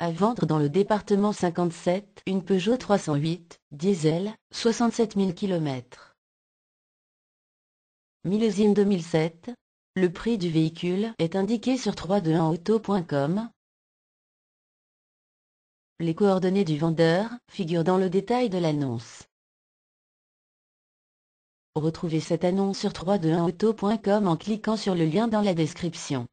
À vendre dans le département 57, une Peugeot 308, diesel, 67 000 km. Millésime 2007. Le prix du véhicule est indiqué sur 321auto.com. Les coordonnées du vendeur figurent dans le détail de l'annonce. Retrouvez cette annonce sur 321auto.com en cliquant sur le lien dans la description.